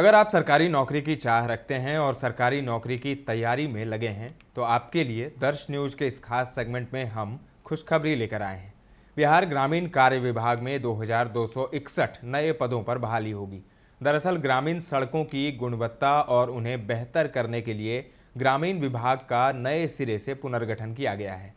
अगर आप सरकारी नौकरी की चाह रखते हैं और सरकारी नौकरी की तैयारी में लगे हैं तो आपके लिए दर्श न्यूज के इस खास सेगमेंट में हम खुशखबरी लेकर आए हैं बिहार ग्रामीण कार्य विभाग में 2261 नए पदों पर बहाली होगी दरअसल ग्रामीण सड़कों की गुणवत्ता और उन्हें बेहतर करने के लिए ग्रामीण विभाग का नए सिरे से पुनर्गठन किया गया है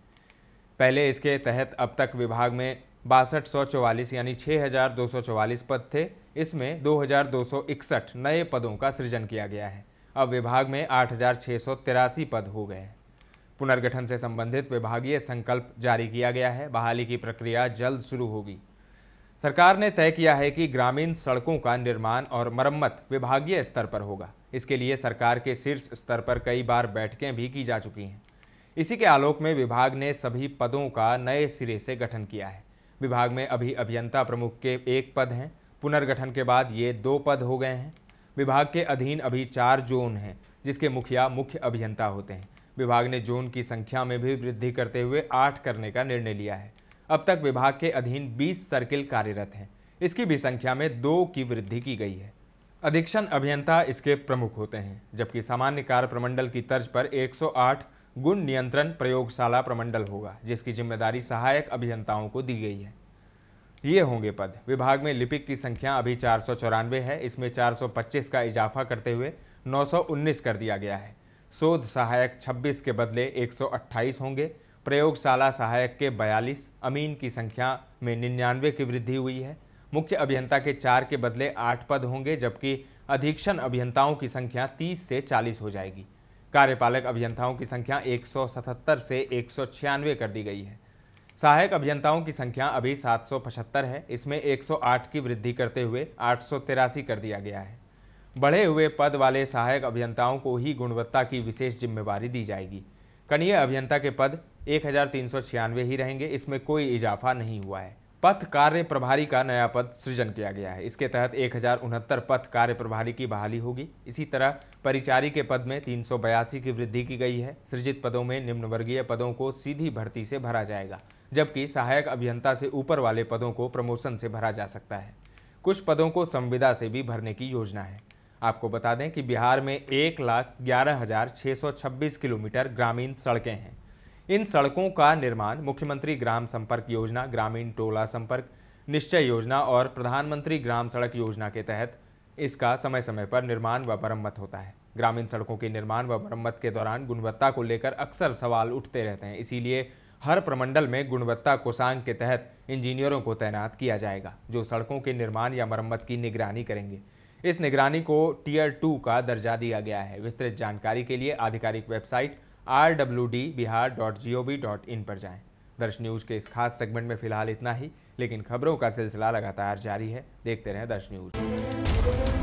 पहले इसके तहत अब तक विभाग में बासठ सौ चौवालीस यानी छः हज़ार दो सौ चौवालीस पद थे इसमें दो हज़ार दो सौ इकसठ नए पदों का सृजन किया गया है अब विभाग में आठ हज़ार छः सौ तिरासी पद हो गए हैं पुनर्गठन से संबंधित विभागीय संकल्प जारी किया गया है बहाली की प्रक्रिया जल्द शुरू होगी सरकार ने तय किया है कि ग्रामीण सड़कों का निर्माण और मरम्मत विभागीय स्तर पर होगा इसके लिए सरकार के शीर्ष स्तर पर कई बार बैठकें भी की जा चुकी हैं इसी के आलोक में विभाग ने सभी पदों का नए सिरे से गठन किया है विभाग में अभी अभियंता प्रमुख के एक पद हैं पुनर्गठन के बाद ये दो पद हो गए हैं विभाग के अधीन अभी चार जोन हैं जिसके मुखिया मुख्य अभियंता होते हैं विभाग ने जोन की संख्या में भी वृद्धि करते हुए आठ करने का निर्णय लिया है अब तक विभाग के अधीन बीस सर्किल कार्यरत हैं इसकी भी संख्या में दो की वृद्धि की गई है अधीक्षण अभियंता इसके प्रमुख होते हैं जबकि सामान्य कार्य प्रमंडल की तर्ज पर 108 गुण नियंत्रण प्रयोगशाला प्रमंडल होगा जिसकी जिम्मेदारी सहायक अभियंताओं को दी गई है ये होंगे पद विभाग में लिपिक की संख्या अभी चार है इसमें 425 का इजाफा करते हुए 919 कर दिया गया है शोध सहायक 26 के बदले 128 होंगे प्रयोगशाला सहायक के 42 अमीन की संख्या में निन्यानवे की वृद्धि हुई है मुख्य अभियंता के चार के बदले आठ पद होंगे जबकि अधीक्षण अभियंताओं की संख्या 30 से 40 हो जाएगी कार्यपालक अभियंताओं की संख्या 177 से एक कर दी गई है सहायक अभियंताओं की संख्या अभी 775 है इसमें 108 की वृद्धि करते हुए आठ कर दिया गया है बढ़े हुए पद वाले सहायक अभियंताओं को ही गुणवत्ता की विशेष जिम्मेवारी दी जाएगी कनीय अभियंता के पद एक ही रहेंगे इसमें कोई इजाफा नहीं हुआ है पथ कार्य प्रभारी का नया पद सृजन किया गया है इसके तहत एक पथ कार्य प्रभारी की बहाली होगी इसी तरह परिचारी के पद में तीन की वृद्धि की गई है सृजित पदों में निम्नवर्गीय पदों को सीधी भर्ती से भरा जाएगा जबकि सहायक अभियंता से ऊपर वाले पदों को प्रमोशन से भरा जा सकता है कुछ पदों को संविदा से भी भरने की योजना है आपको बता दें कि बिहार में एक लाख ग्यारह हज़ार छः सौ छब्बीस किलोमीटर ग्रामीण सड़कें हैं इन सड़कों का निर्माण मुख्यमंत्री ग्राम संपर्क योजना ग्रामीण टोला संपर्क निश्चय योजना और प्रधानमंत्री ग्राम सड़क योजना के तहत इसका समय समय पर निर्माण व मरम्मत होता है ग्रामीण सड़कों के निर्माण व मरम्मत के दौरान गुणवत्ता को लेकर अक्सर सवाल उठते रहते हैं इसीलिए हर प्रमंडल में गुणवत्ता कोषांग के तहत इंजीनियरों को तैनात किया जाएगा जो सड़कों के निर्माण या मरम्मत की निगरानी करेंगे इस निगरानी को टीयर टू का दर्जा दिया गया है विस्तृत जानकारी के लिए आधिकारिक website R W D Bihar dot G O V dot in पर जाएँ दर्श न्यूज़ के इस खास सेगमेंट में फिलहाल इतना ही लेकिन खबरों का सिलसिला लगातार जारी है देखते रहें दर्श न्यूज़